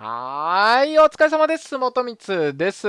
はーい、お疲れ様です。元光です。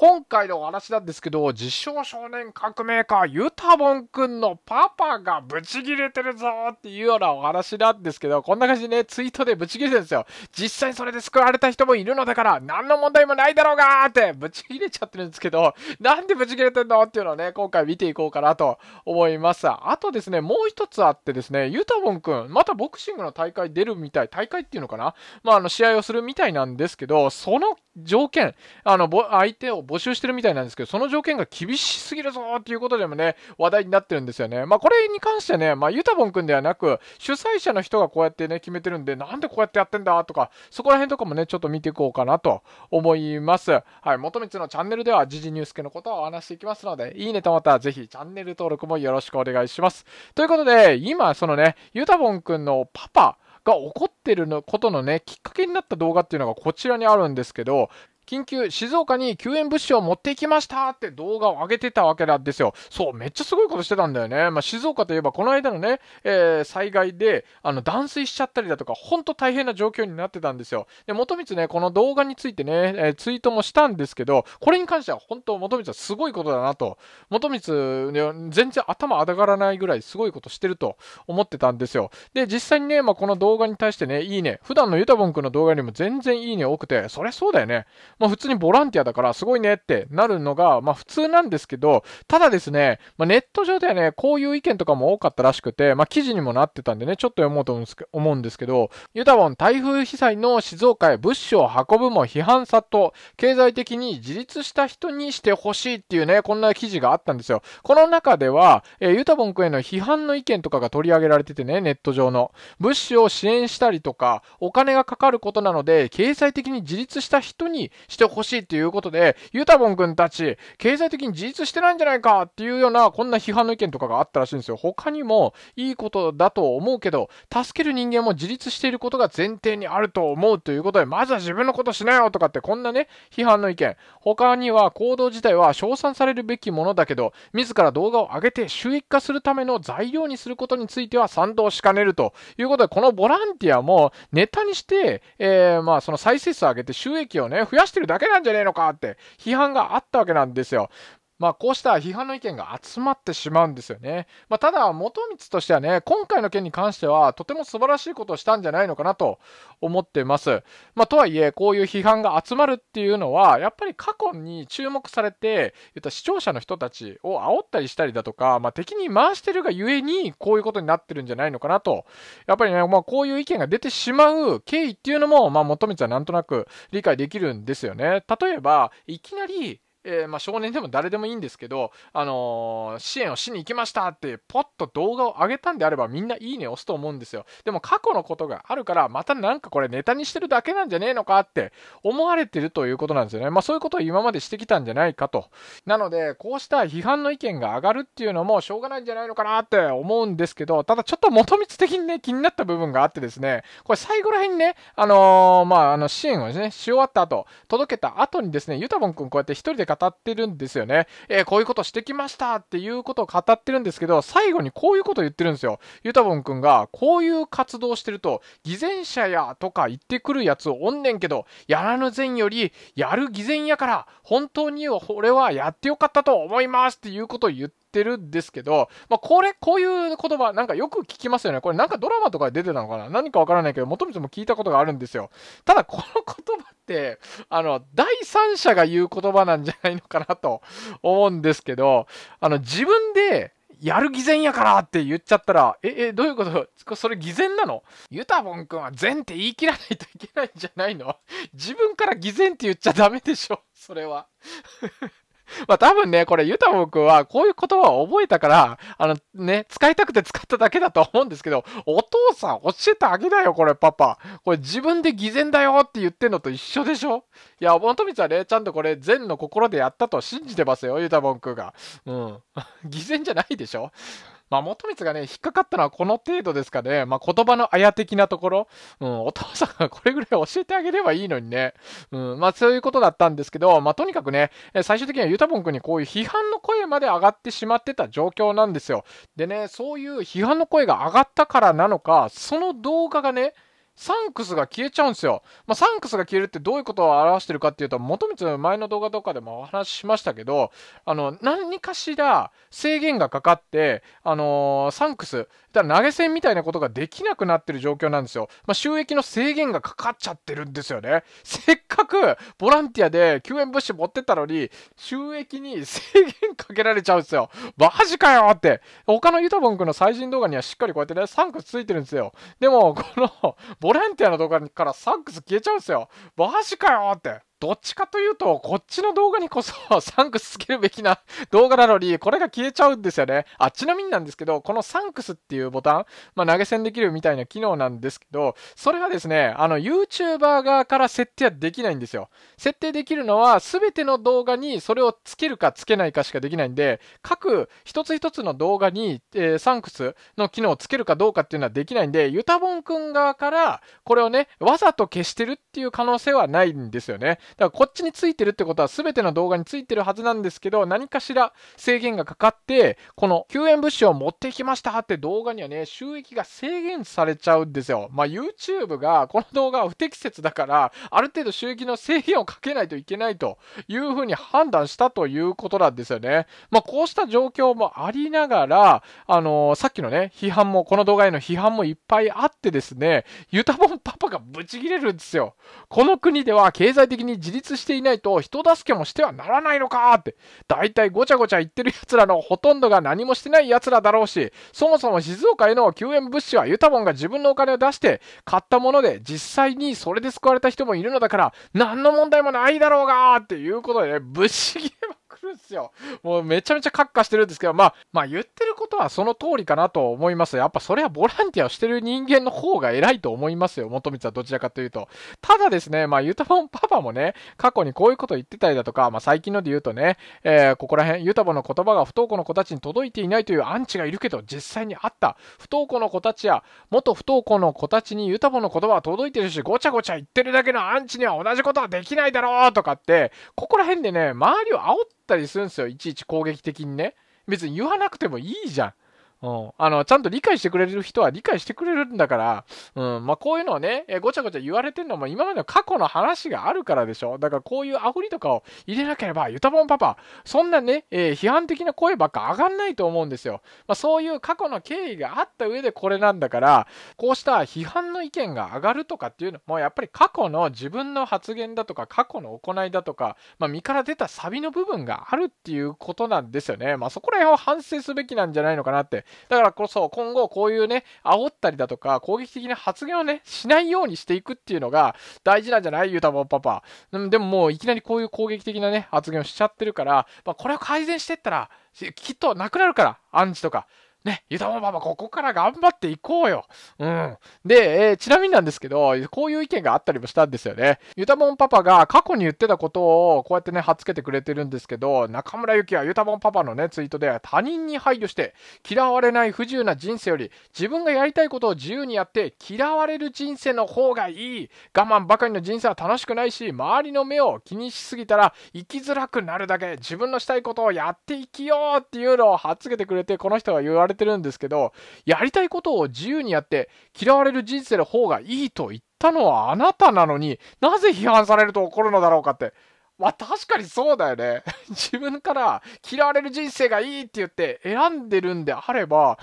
今回のお話なんですけど、自称少年革命家、ユタボンくんのパパがブチギレてるぞっていうようなお話なんですけど、こんな感じでね、ツイートでブチギレてるんですよ。実際それで救われた人もいるのだから、何の問題もないだろうがーってブチギレちゃってるんですけど、なんでブチギレてんのっていうのをね、今回見ていこうかなと思います。あとですね、もう一つあってですね、ユタボンくん、またボクシングの大会出るみたい、大会っていうのかなまあ、あの、試合をするみたいなんですけど、その条件、あの、相手を募集してるみたいなんですけど、その条件が厳しすぎるぞっていうことでもね、話題になってるんですよね。まあ、これに関してね、まあ、ユタボン君ではなく、主催者の人がこうやってね、決めてるんで、なんでこうやってやってんだとか、そこら辺とかもね、ちょっと見ていこうかなと思います。はい、元光のチャンネルでは、時事ニュース系のことをお話していきますので、いいねとまたぜひチャンネル登録もよろしくお願いします。ということで、今、そのね、ユタボン君のパパ、が起こってるのことのね、きっかけになった動画っていうのがこちらにあるんですけど、緊急、静岡に救援物資を持ってきましたって動画を上げてたわけなんですよ。そう、めっちゃすごいことしてたんだよね。まあ、静岡といえば、この間のね、えー、災害で、あの、断水しちゃったりだとか、ほんと大変な状況になってたんですよ。で、元光ね、この動画についてね、えー、ツイートもしたんですけど、これに関しては、本当元光はすごいことだなと。元光、ね、全然頭あだがらないぐらいすごいことしてると思ってたんですよ。で、実際にね、まあ、この動画に対してね、いいね、普段のゆたぼんくんの動画よりも全然いいね多くて、そりゃそうだよね。まあ、普通にボランティアだからすごいねってなるのが、まあ、普通なんですけど、ただですね、まあ、ネット上ではね、こういう意見とかも多かったらしくて、まあ、記事にもなってたんでね、ちょっと読もうと思うんですけど、ユタボン台風被災の静岡へ物資を運ぶも批判殺到、経済的に自立した人にしてほしいっていうね、こんな記事があったんですよ。この中では、えー、ユタボン君への批判の意見とかが取り上げられててね、ネット上の。物資を支援したりとか、お金がかかることなので、経済的に自立した人にしてほしいということで、ユタボン君たち、経済的に自立してないんじゃないかっていうような、こんな批判の意見とかがあったらしいんですよ。他にも、いいことだと思うけど、助ける人間も自立していることが前提にあると思うということで、まずは自分のことしなよとかって、こんなね、批判の意見。他には、行動自体は称賛されるべきものだけど、自ら動画を上げて収益化するための材料にすることについては賛同しかねるということで、このボランティアもネタにして、えー、まあ、その再生数を上げて収益をね、増やしてるだけなんじゃねえのかって批判があったわけなんですよ。まあ、こうした批判の意見が集まってしまうんですよね。まあ、ただ、元光としてはね、今回の件に関しては、とても素晴らしいことをしたんじゃないのかなと思ってます。まあ、とはいえ、こういう批判が集まるっていうのは、やっぱり過去に注目されて、言った視聴者の人たちを煽ったりしたりだとか、まあ、敵に回してるがゆえに、こういうことになってるんじゃないのかなと。やっぱりね、まあ、こういう意見が出てしまう経緯っていうのも、まあ、元光はなんとなく理解できるんですよね。例えば、いきなり、えー、まあ、少年でも誰でもいいんですけど、あのー、支援をしに行きましたってポッと動画を上げたんであればみんないいね押すと思うんですよでも過去のことがあるからまたなんかこれネタにしてるだけなんじゃねえのかって思われてるということなんですよねまあそういうことを今までしてきたんじゃないかとなのでこうした批判の意見が上がるっていうのもしょうがないんじゃないのかなって思うんですけどただちょっと元道的にね気になった部分があってですねこれ最後らへんねあのー、まああの支援をねし終わった後届けた後にですねゆたぼんくんこうやって一人で語ってるんですよね。えー、こういうことしてきましたっていうことを語ってるんですけど、最後にこういうことを言ってるんですよ。ユタボンんが、こういう活動してると、偽善者やとか言ってくるやつおんねんけど、やらぬ善より、やる偽善やから、本当に俺はやってよかったと思いますっていうことを言ってってるんですけど、まあ、これ、こういう言葉、なんかよく聞きますよね。これなんかドラマとかで出てたのかな何かわからないけど、元々も聞いたことがあるんですよ。ただ、この言葉って、あの、第三者が言う言葉なんじゃないのかなと思うんですけど、あの、自分で、やる偽善やからって言っちゃったら、え、え、どういうことそれ偽善なのユタボン君は善って言い切らないといけないんじゃないの自分から偽善って言っちゃダメでしょそれは。まあ多分ね、これ、ゆたぼくんはこういう言葉を覚えたから、あのね、使いたくて使っただけだと思うんですけど、お父さん教えてあげなよ、これ、パパ。これ自分で偽善だよって言ってんのと一緒でしょいや、本光はね、ちゃんとこれ、善の心でやったと信じてますよ、ゆたぼくんが。うん。偽善じゃないでしょまあ、元光がね、引っかかったのはこの程度ですかね。まあ、言葉のあや的なところ。うん、お父さんがこれぐらい教えてあげればいいのにね。うん、まあ、そういうことだったんですけど、まあ、とにかくね、最終的にはユタボン君にこういう批判の声まで上がってしまってた状況なんですよ。でね、そういう批判の声が上がったからなのか、その動画がね、サンクスが消えちゃうんですよ。まあ、サンクスが消えるってどういうことを表してるかっていうと、元光前の動画とかでもお話ししましたけど、あの、何かしら制限がかかって、あのー、サンクス、だから投げ銭みたいなことができなくなってる状況なんですよ。まあ、収益の制限がかかっちゃってるんですよね。せっかくボランティアで救援物資持ってったのに、収益に制限かけられちゃうんですよ。マジかよって。他のユタボン君の最新動画にはしっかりこうやってね、サンクスついてるんですよ。でも、このボランティアの動画からサンクス消えちゃうんですよ。マジかよって。どっちかというと、こっちの動画にこそ サンクスつけるべきな 動画なのに、これが消えちゃうんですよね。あ、ちなみになんですけど、このサンクスっていうボタン、まあ、投げ銭できるみたいな機能なんですけど、それはですね、あの、YouTuber 側から設定はできないんですよ。設定できるのは、すべての動画にそれをつけるかつけないかしかできないんで、各一つ一つの動画に、えー、サンクスの機能をつけるかどうかっていうのはできないんで、ユタボン君側から、これをね、わざと消してるっていう可能性はないんですよね。だからこっちについてるってことは全ての動画についてるはずなんですけど、何かしら制限がかかって、この救援物資を持ってきましたって動画にはね、収益が制限されちゃうんですよ。まあ YouTube がこの動画は不適切だから、ある程度収益の制限をかけないといけないというふうに判断したということなんですよね。まあこうした状況もありながら、あのー、さっきのね、批判も、この動画への批判もいっぱいあってですね、ユタボンパパがブチギレるんですよ。この国では経済的に自立していないと人助けもしてはならないのかって、大体ごちゃごちゃ言ってる奴らのほとんどが何もしてない奴らだろうし、そもそも静岡への救援物資はユタボンが自分のお金を出して買ったもので、実際にそれで救われた人もいるのだから、何の問題もないだろうがっていうことで、ね、物資ゲームるんですよ。もうめちゃめちゃ閣下してるんですけど、まあ、まあ言ってることはその通りかなと思います。やっぱそれはボランティアをしてる人間の方が偉いと思いますよ。元光はどちらかというと。ただですね、まあゆたボんパパもね、過去にこういうこと言ってたりだとか、まあ最近ので言うとね、えー、ここら辺、ゆたぼンの言葉が不登校の子たちに届いていないというアンチがいるけど、実際にあった。不登校の子たちや、元不登校の子たちにゆたぼンの言葉は届いてるし、ごちゃごちゃ言ってるだけのアンチには同じことはできないだろうとかって、ここら辺でね、周りを煽ってったりするんですよいちいち攻撃的にね別に言わなくてもいいじゃんうん、あのちゃんと理解してくれる人は理解してくれるんだから、うんまあ、こういうのをね、えごちゃごちゃ言われてるのも今までの過去の話があるからでしょ。だからこういうアふリとかを入れなければ、ユタボンパパ、そんなね、えー、批判的な声ばっか上がんないと思うんですよ。まあ、そういう過去の経緯があった上でこれなんだから、こうした批判の意見が上がるとかっていうのも、やっぱり過去の自分の発言だとか、過去の行いだとか、まあ、身から出たサビの部分があるっていうことなんですよね。まあ、そこら辺を反省すべきなんじゃないのかなってだからこそ、今後こういうね、煽ったりだとか、攻撃的な発言をね、しないようにしていくっていうのが大事なんじゃないゆうたばパパ。でももういきなりこういう攻撃的なね、発言をしちゃってるから、まあ、これを改善してったら、きっとなくなるから、暗示とか。ね、ゆたもママ、ここから頑張っていこうよ。うん。で、えー、ちなみになんですけど、こういう意見があったりもしたんですよね。ゆたもんパパが過去に言ってたことを、こうやってね、はっつけてくれてるんですけど、中村ゆきはゆたもんパパのね、ツイートで、他人に配慮して、嫌われない不自由な人生より、自分がやりたいことを自由にやって、嫌われる人生の方がいい。我慢ばかりの人生は楽しくないし、周りの目を気にしすぎたら、生きづらくなるだけ、自分のしたいことをやっていきようっていうのをはっつけてくれて、この人が言われれてるんですけど、やりたいことを自由にやって、嫌われる人生の方がいいと言ったのはあなたなのに、なぜ批判されると怒るのだろうかって。まあ確かにそうだよね。自分から嫌われる人生がいいって言って選んでるんであれば、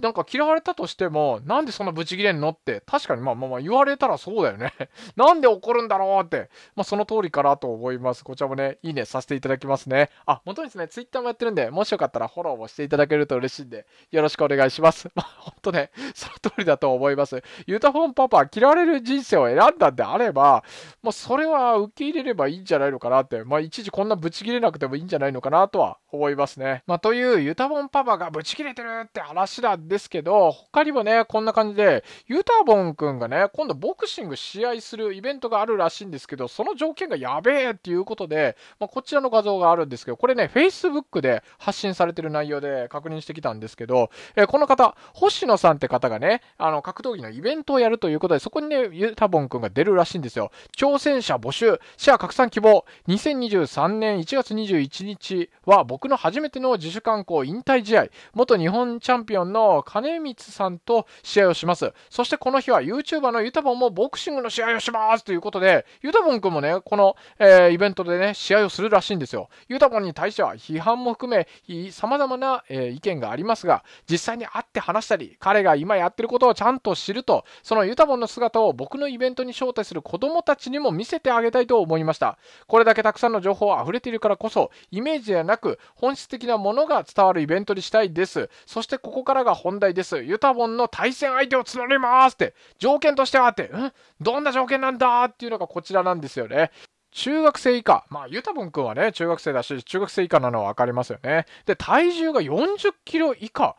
なんか嫌われたとしても、なんでそんなブチギレんのって、確かにまあまあまあ言われたらそうだよね なんで怒るんだろうって、まあその通りかなと思います。こちらもね、いいねさせていただきますね。あ、本当にですね、ツイッターもやってるんで、もしよかったらフォローもしていただけると嬉しいんで、よろしくお願いします。まあ本当ね、その通りだと思います。ユタフォンパパ、嫌われる人生を選んだんであれば、まあそれは受け入れればいいんじゃないのかなって、まあ一時こんなブチギレなくてもいいんじゃないのかなとは思いますね。まあという、ユタフォンパパがブチギレてるって話話ですけど、他にもね、こんな感じで、ユタボン君がね、今度ボクシング試合するイベントがあるらしいんですけど、その条件がやべえっていうことで、まあ、こちらの画像があるんですけど、これね、Facebook で発信されてる内容で確認してきたんですけど、えー、この方、星野さんって方がね、あの、格闘技のイベントをやるということで、そこにね、ユタボンくんが出るらしいんですよ。挑戦者募集、シェア拡散希望、2023年1月21日は僕の初めての自主観光引退試合、元日本チャンピオンオンの金光さんと試合をします。そしてこの日は YouTuber のユタボンもボクシングの試合をしますということで、ユタボンくんもね、この、えー、イベントでね、試合をするらしいんですよ。ユタボンに対しては批判も含め、様々な、えー、意見がありますが、実際に会って話したり、彼が今やってることをちゃんと知ると、そのユタボンの姿を僕のイベントに招待する子供たちにも見せてあげたいと思いました。これだけたくさんの情報あふれているからこそ、イメージではなく、本質的なものが伝わるイベントにしたいです。そしてここからが本題です。ユタボンの対戦相手を募りますって、条件としてはって、んどんな条件なんだっていうのがこちらなんですよね。中学生以下。まあ、ユタボン君はね、中学生だし、中学生以下なのは分かりますよね。で、体重が40キロ以下。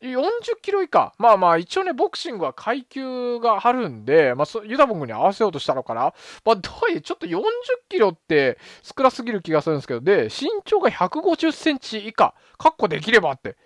40キロ以下。まあまあ、一応ね、ボクシングは階級があるんで、まあ、ユダボングに合わせようとしたのかな。まあ、どういうちょっと40キロって少なすぎる気がするんですけど、で、身長が150センチ以下。確保できればって。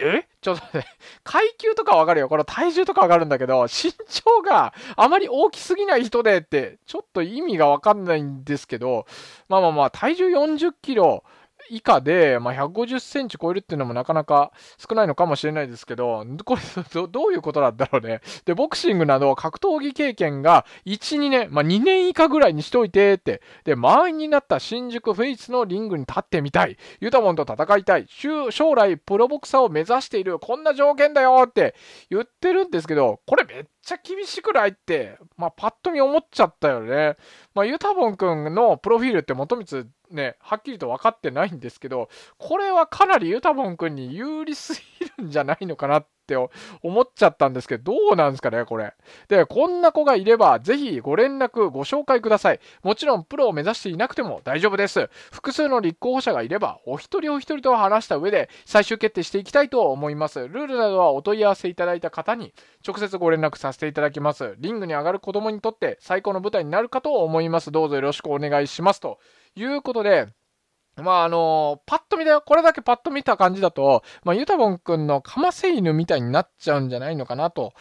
えちょっと待って、階級とかわかるよ。この体重とかわかるんだけど、身長があまり大きすぎない人でって、ちょっと意味がわかんないんですけど、まあまあまあ、体重40キロ、以下で、まあ、150センチ超えるっていうのもなかなか少ないのかもしれないですけど、これど、どういうことなんだろうね。で、ボクシングなど格闘技経験が1、2年、まあ、2年以下ぐらいにしといてって、で、満員になった新宿フェイスのリングに立ってみたい、ユタモンと戦いたい、将来プロボクサーを目指している、こんな条件だよって言ってるんですけど、これめっちゃ厳しくないって、まあ、パッと見思っちゃったよね。まあ、ユタボン君のプロフィールって元光ね、はっきりと分かってないんですけど、これはかなりユタボン君に有利すぎるんじゃないのかなっって思っちゃったんですけど、どうなんですかね、これ。で、こんな子がいれば、ぜひご連絡、ご紹介ください。もちろん、プロを目指していなくても大丈夫です。複数の立候補者がいれば、お一人お一人と話した上で、最終決定していきたいと思います。ルールなどはお問い合わせいただいた方に、直接ご連絡させていただきます。リングに上がる子供にとって、最高の舞台になるかと思います。どうぞよろしくお願いします。ということで、まああのパッと見たよ。これだけパッと見た感じだと、まあ、ユタボンくんのかませ犬みたいになっちゃうんじゃないのかなと、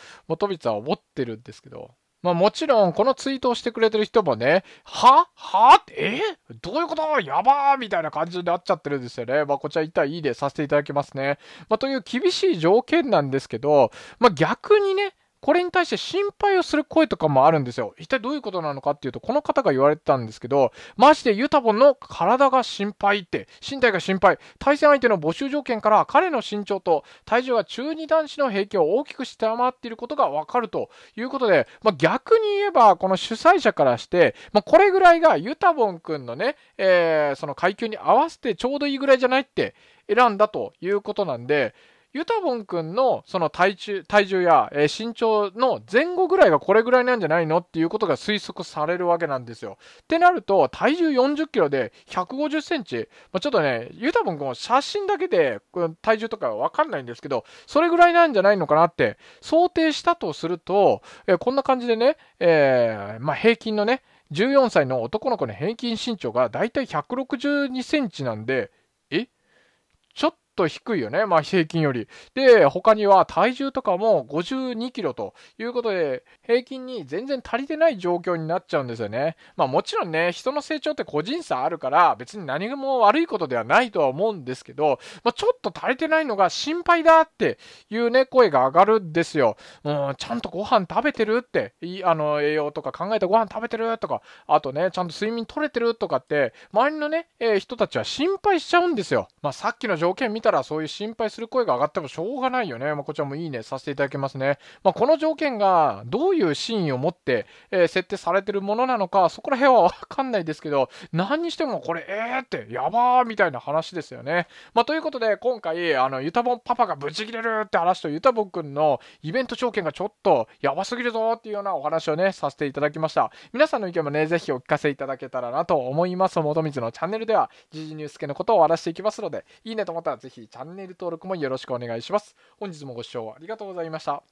びつは思ってるんですけど。まあもちろん、このツイートをしてくれてる人もね、ははって、えどういうことやばーみたいな感じになっちゃってるんですよね。まあこちら一体いいでさせていただきますね。まあという厳しい条件なんですけど、まあ逆にね、これに対して心配をする声とかもあるんですよ。一体どういうことなのかっていうと、この方が言われてたんですけど、まジでユタボンの体が心配って、身体が心配、対戦相手の募集条件から彼の身長と体重が中二男子の平均を大きく下回っていることがわかるということで、まあ、逆に言えば、この主催者からして、まあ、これぐらいがユタボン君のね、えー、その階級に合わせてちょうどいいぐらいじゃないって選んだということなんで、ユタボン君のその体重体重や、えー、身長の前後ぐらいがこれぐらいなんじゃないのっていうことが推測されるわけなんですよ。ってなると、体重40キロで150センチ、まあ、ちょっとね、ユタボン君も写真だけで体重とかわかんないんですけど、それぐらいなんじゃないのかなって想定したとすると、えー、こんな感じでね、えー、まあ、平均のね、14歳の男の子の平均身長がだいたい162センチなんで、えちょっと低いよね、まあ、平均より。で、他には体重とかも52キロということで、平均に全然足りてない状況になっちゃうんですよね。まあ、もちろんね、人の成長って個人差あるから、別に何も悪いことではないとは思うんですけど、まあ、ちょっと足りてないのが心配だっていうね、声が上がるんですよ。うん、ちゃんとご飯食べてるって、いあの、栄養とか考えたご飯食べてるとか、あとね、ちゃんと睡眠取れてるとかって、周りのね、えー、人たちは心配しちゃうんですよ。まあ、さっきの条件見たらそういう心配する声が上がってもしょうがないよね。まあ、こちらもいいねさせていただきますね。まあ、この条件がどういうシーンを持って、えー、設定されてるものなのか、そこら辺は わかんないですけど、何にしてもこれ、えーってやばーみたいな話ですよね。まあ、ということで、今回、あの、ゆたぼんパパがブチ切れるって話と、ゆたぼんくんのイベント条件がちょっとやばすぎるぞっていうようなお話をね、させていただきました。皆さんの意見もね、ぜひお聞かせいただけたらなと思います。元光のチャンネルでは、時事ニュース系のことを終わらしていきますので、いいねと思ったらぜひひチャンネル登録もよろしくお願いします。本日もご視聴ありがとうございました。